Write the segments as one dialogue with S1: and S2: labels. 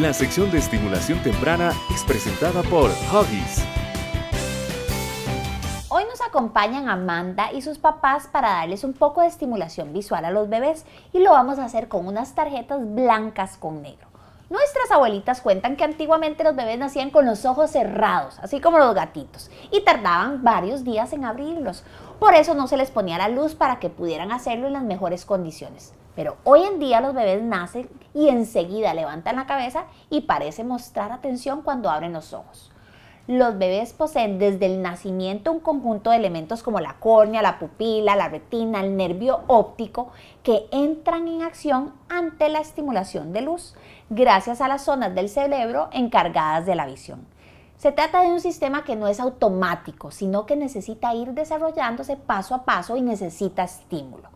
S1: La sección de estimulación temprana es presentada por Huggies. Hoy nos acompañan Amanda y sus papás para darles un poco de estimulación visual a los bebés y lo vamos a hacer con unas tarjetas blancas con negro. Nuestras abuelitas cuentan que antiguamente los bebés nacían con los ojos cerrados, así como los gatitos, y tardaban varios días en abrirlos. Por eso no se les ponía la luz para que pudieran hacerlo en las mejores condiciones. Pero hoy en día los bebés nacen y enseguida levantan la cabeza y parece mostrar atención cuando abren los ojos. Los bebés poseen desde el nacimiento un conjunto de elementos como la córnea, la pupila, la retina, el nervio óptico que entran en acción ante la estimulación de luz gracias a las zonas del cerebro encargadas de la visión. Se trata de un sistema que no es automático, sino que necesita ir desarrollándose paso a paso y necesita estímulo.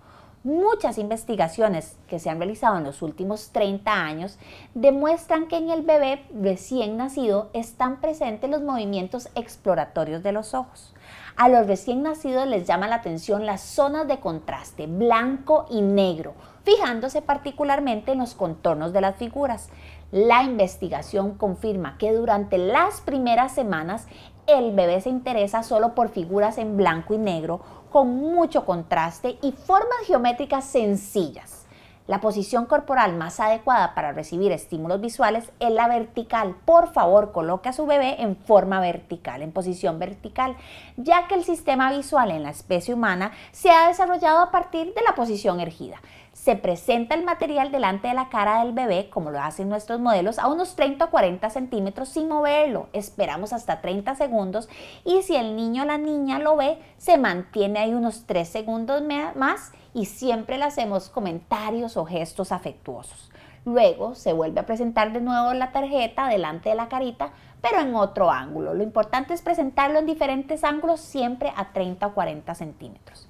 S1: Muchas investigaciones que se han realizado en los últimos 30 años demuestran que en el bebé recién nacido están presentes los movimientos exploratorios de los ojos. A los recién nacidos les llama la atención las zonas de contraste, blanco y negro, fijándose particularmente en los contornos de las figuras. La investigación confirma que durante las primeras semanas el bebé se interesa solo por figuras en blanco y negro con mucho contraste y formas geométricas sencillas. La posición corporal más adecuada para recibir estímulos visuales es la vertical. Por favor, coloque a su bebé en forma vertical, en posición vertical, ya que el sistema visual en la especie humana se ha desarrollado a partir de la posición ergida. Se presenta el material delante de la cara del bebé, como lo hacen nuestros modelos, a unos 30 o 40 centímetros sin moverlo. Esperamos hasta 30 segundos y si el niño o la niña lo ve, se mantiene ahí unos 3 segundos más y siempre le hacemos comentarios o gestos afectuosos. Luego se vuelve a presentar de nuevo la tarjeta delante de la carita, pero en otro ángulo. Lo importante es presentarlo en diferentes ángulos, siempre a 30 o 40 centímetros.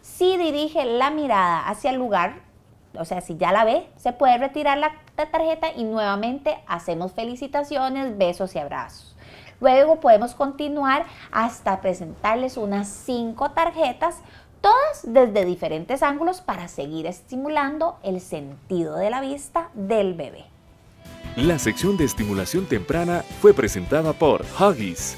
S1: Si dirige la mirada hacia el lugar, o sea, si ya la ve, se puede retirar la tarjeta y nuevamente hacemos felicitaciones, besos y abrazos. Luego podemos continuar hasta presentarles unas 5 tarjetas todas desde diferentes ángulos para seguir estimulando el sentido de la vista del bebé. La sección de estimulación temprana fue presentada por Huggies.